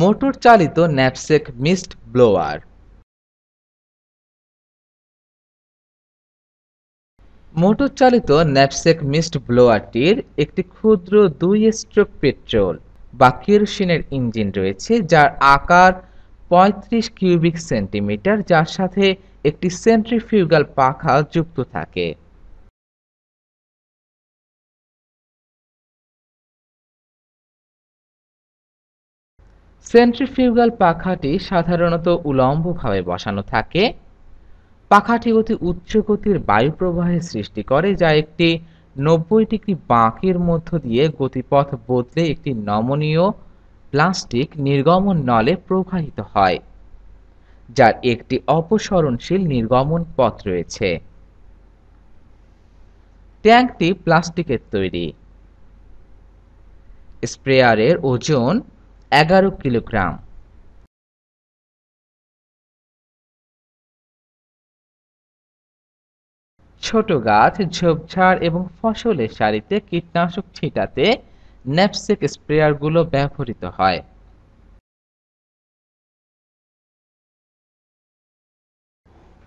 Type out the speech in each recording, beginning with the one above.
Motor চালিত ন্যাপসেক mist blower motor চালিত ন্যাপসেক mist ব্লোয়ারটির একটি ক্ষুদ্র দুই স্ট্রোক পেট্রোল বা কেরোসিনের ইঞ্জিন রয়েছে যার আকার ৩৫ কিউবিক সেন্টিমিটার যার সাথে একটি সেন্ট্রিফিউগাল পাখা যুক্ত থাকে সেন্ট্রিফিউগাল পাখাটি সাধারণত উলম্বভাবে বসানো থাকে পাখাটি অতি উচ্চ গতির বায়ু প্রবাহের সৃষ্টি করে যা একটি নব্বই ডিগ্রি বাঁকের মধ্য দিয়ে গতিপথ বদলে একটি নমনীয় প্লাস্টিক নির্গমন নলে প্রবাহিত হয় যার একটি অপসরণশীল নির্গমন পথ রয়েছে ট্যাঙ্কটি প্লাস্টিকের তৈরি স্প্রেয়ারের ওজন এগারো কিলোগ্রাম ছোট গাছ ঝোপঝাড় এবং ফসলের সারিতে কীটনাশক ছিটাতে ন্যাপসেক স্প্রেয়ারগুলো ব্যবহৃত হয়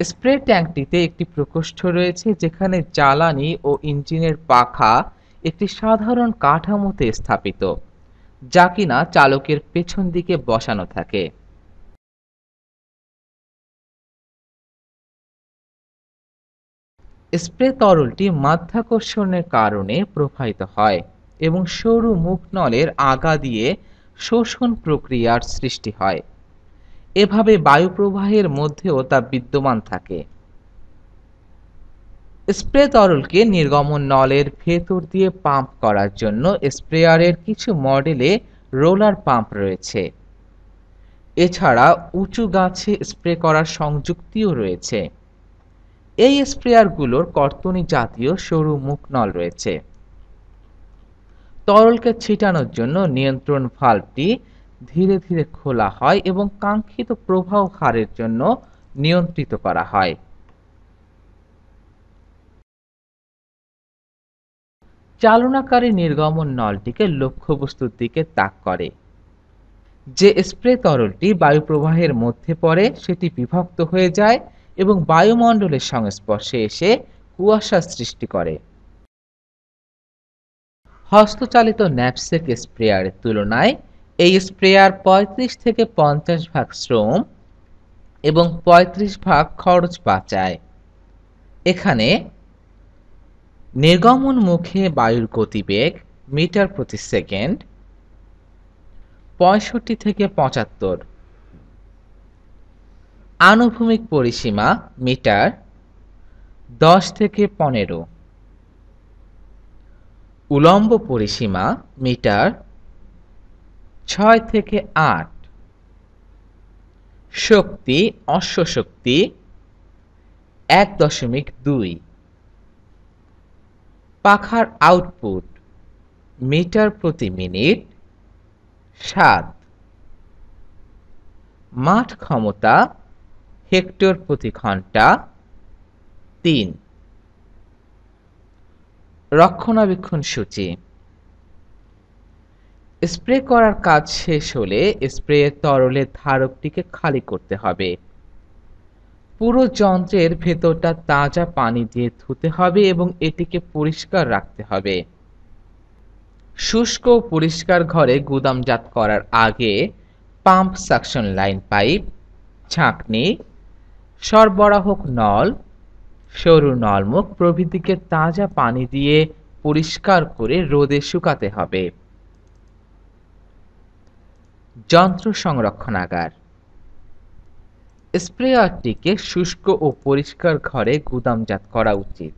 স্প্রে ট্যাঙ্কটিতে একটি প্রকোষ্ঠ রয়েছে যেখানে জ্বালানি ও ইঞ্জিনের পাখা একটি সাধারণ কাঠামোতে স্থাপিত যা কিনা চালকের পেছন দিকে বসানো থাকে। স্প্রে তরলটি মাধ্যাকর্ষণের কারণে প্রবাহিত হয় এবং সরু মুখনলের আগা দিয়ে শোষণ প্রক্রিয়ার সৃষ্টি হয় এভাবে বায়ু প্রবাহের মধ্যেও তা বিদ্যমান থাকে স্প্রে তরলকে নির্গমন নলের ভেতর দিয়ে পাম্প করার জন্য স্প্রেয়ারের কিছু মডেলে রোলার পাম্প রয়েছে এছাড়া উঁচু গাছে স্প্রে করার সংযুক্তিও রয়েছে এই স্প্রেয়ারগুলোর কর্তনী জাতীয় সরু মুখ নল রয়েছে তরলকে ছিটানোর জন্য নিয়ন্ত্রণ ভালভটি ধীরে ধীরে খোলা হয় এবং কাঙ্ক্ষিত প্রবাহ হারের জন্য নিয়ন্ত্রিত করা হয় চালনাকারী নির্গমন নলটিকে লক্ষ্যবস্তুর দিকে তাক করে যে স্প্রে তরলটি বায়ু প্রবাহের মধ্যে পড়ে সেটি বিভক্ত হয়ে যায় এবং বায়ুমণ্ডলের সংস্পর্শে এসে কুয়াশা সৃষ্টি করে হস্তচালিত ন্যাপসেক স্প্রেয়ারের তুলনায় এই স্প্রেয়ার ৩৫ থেকে পঞ্চাশ ভাগ শ্রম এবং ৩৫ ভাগ খরচ বাঁচায় এখানে নির্গমন মুখে বায়ুর গতিবেগ মিটার প্রতি সেকেন্ড পঁয়ষট্টি থেকে পঁচাত্তর আনুভূমিক পরিসীমা মিটার দশ থেকে পনেরো উলম্ব পরিসীমা মিটার ছয় থেকে আট শক্তি অশ্বশক্তি এক দশমিক দুই পাখার আউটপুট মিটার প্রতি মিনিট সাত মাঠ ক্ষমতা হেক্টর প্রতি ঘন্টা তিন রক্ষণাবেক্ষণ সূচি স্প্রে করার কাজ শেষ হলে স্প্রে তরলের ধারকটিকে খালি করতে হবে পুরো যন্ত্রের ভেতরটা তাজা পানি দিয়ে ধুতে হবে এবং এটিকে পরিষ্কার রাখতে হবে শুষ্ক পরিষ্কার ঘরে গুদামজাত করার আগে পাম্প সাকশন লাইন পাইপ ছাঁকনি সরবরাহক নল সরু নলমুখ প্রভৃতিকে তাজা পানি দিয়ে পরিষ্কার করে রোদে শুকাতে হবে যন্ত্র সংরক্ষণাগার স্প্রেয়ারটিকে শুষ্ক ও পরিষ্কার ঘরে গুদামজাত করা উচিত।